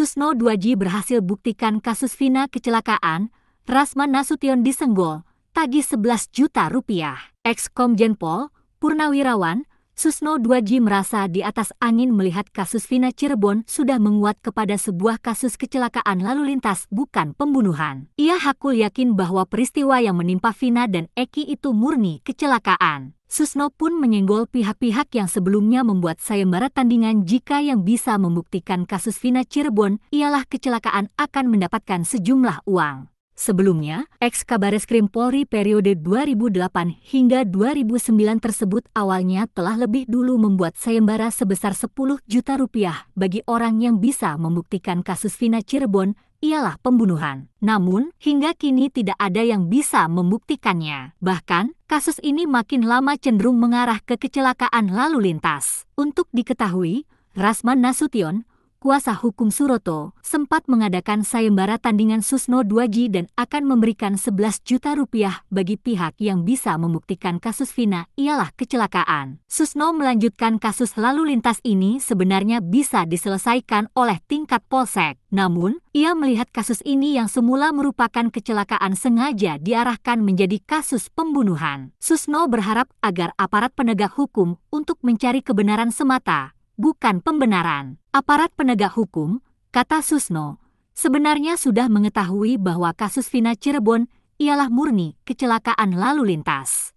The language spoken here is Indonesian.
Susno 2G berhasil buktikan kasus Vina kecelakaan, Rasman Nasution disenggol, tagih 11 juta rupiah. Ex-Komjen Pol, Purnawirawan, Susno 2G merasa di atas angin melihat kasus Vina Cirebon sudah menguat kepada sebuah kasus kecelakaan lalu lintas bukan pembunuhan. Ia hakul yakin bahwa peristiwa yang menimpa Vina dan Eki itu murni kecelakaan. Susno pun menyenggol pihak-pihak yang sebelumnya membuat sayembara tandingan jika yang bisa membuktikan kasus Vina Cirebon ialah kecelakaan akan mendapatkan sejumlah uang. Sebelumnya, ex Kabares Krim Polri periode 2008 hingga 2009 tersebut awalnya telah lebih dulu membuat sayembara sebesar 10 juta rupiah bagi orang yang bisa membuktikan kasus Vina Cirebon ialah pembunuhan. Namun, hingga kini tidak ada yang bisa membuktikannya. Bahkan, kasus ini makin lama cenderung mengarah ke kecelakaan lalu lintas. Untuk diketahui, Rasman Nasution, kuasa hukum Suroto, sempat mengadakan sayembara tandingan Susno 2G dan akan memberikan 11 juta rupiah bagi pihak yang bisa membuktikan kasus Vina ialah kecelakaan. Susno melanjutkan kasus lalu lintas ini sebenarnya bisa diselesaikan oleh tingkat polsek. Namun, ia melihat kasus ini yang semula merupakan kecelakaan sengaja diarahkan menjadi kasus pembunuhan. Susno berharap agar aparat penegak hukum untuk mencari kebenaran semata bukan pembenaran. Aparat penegak hukum, kata Susno, sebenarnya sudah mengetahui bahwa kasus Vina Cirebon ialah murni kecelakaan lalu lintas.